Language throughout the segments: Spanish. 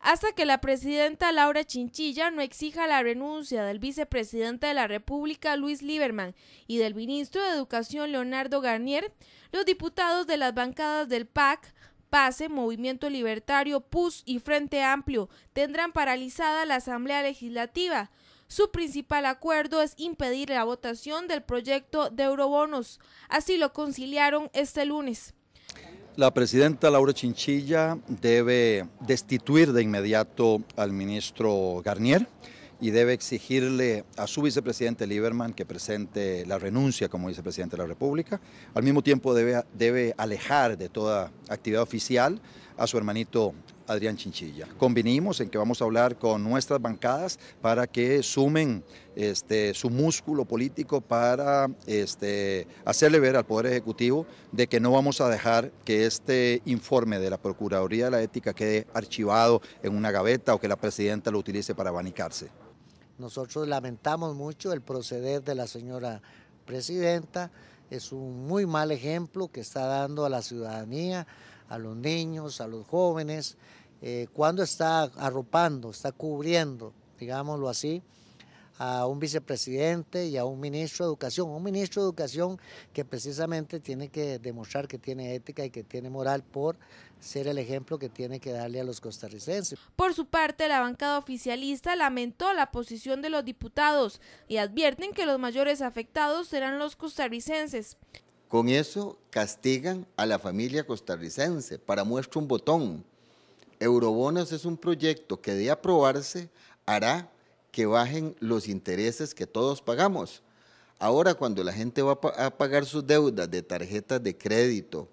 hasta que la presidenta Laura Chinchilla no exija la renuncia del vicepresidente de la República Luis Lieberman y del ministro de Educación Leonardo Garnier, los diputados de las bancadas del PAC, PASE, Movimiento Libertario, PUS y Frente Amplio tendrán paralizada la Asamblea Legislativa. Su principal acuerdo es impedir la votación del proyecto de eurobonos. Así lo conciliaron este lunes. La presidenta Laura Chinchilla debe destituir de inmediato al ministro Garnier y debe exigirle a su vicepresidente Lieberman que presente la renuncia como vicepresidente de la República. Al mismo tiempo debe, debe alejar de toda actividad oficial a su hermanito Adrián Chinchilla. Convinimos en que vamos a hablar con nuestras bancadas para que sumen este, su músculo político para este, hacerle ver al Poder Ejecutivo de que no vamos a dejar que este informe de la Procuraduría de la Ética quede archivado en una gaveta o que la presidenta lo utilice para abanicarse. Nosotros lamentamos mucho el proceder de la señora presidenta, es un muy mal ejemplo que está dando a la ciudadanía, a los niños, a los jóvenes, eh, cuando está arropando, está cubriendo, digámoslo así, a un vicepresidente y a un ministro de Educación. Un ministro de Educación que precisamente tiene que demostrar que tiene ética y que tiene moral por ser el ejemplo que tiene que darle a los costarricenses. Por su parte, la bancada oficialista lamentó la posición de los diputados y advierten que los mayores afectados serán los costarricenses. Con eso castigan a la familia costarricense. Para muestra un botón. Eurobonos es un proyecto que de aprobarse hará que bajen los intereses que todos pagamos. Ahora cuando la gente va a pagar sus deudas de tarjetas de crédito,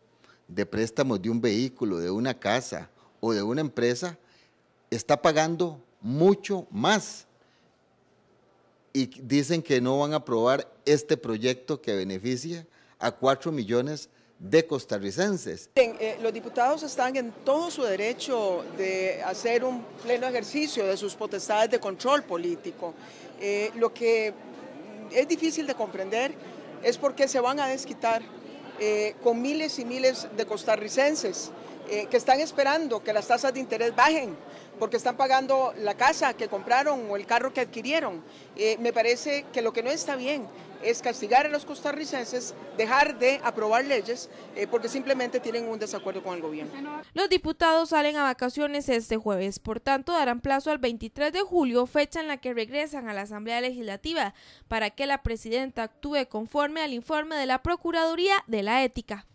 de préstamos de un vehículo, de una casa o de una empresa, está pagando mucho más. Y dicen que no van a aprobar este proyecto que beneficia a cuatro millones de costarricenses. Eh, los diputados están en todo su derecho de hacer un pleno ejercicio de sus potestades de control político. Eh, lo que mm, es difícil de comprender es por qué se van a desquitar eh, con miles y miles de costarricenses que están esperando que las tasas de interés bajen porque están pagando la casa que compraron o el carro que adquirieron. Eh, me parece que lo que no está bien es castigar a los costarricenses, dejar de aprobar leyes eh, porque simplemente tienen un desacuerdo con el gobierno. Los diputados salen a vacaciones este jueves, por tanto darán plazo al 23 de julio, fecha en la que regresan a la Asamblea Legislativa, para que la presidenta actúe conforme al informe de la Procuraduría de la Ética.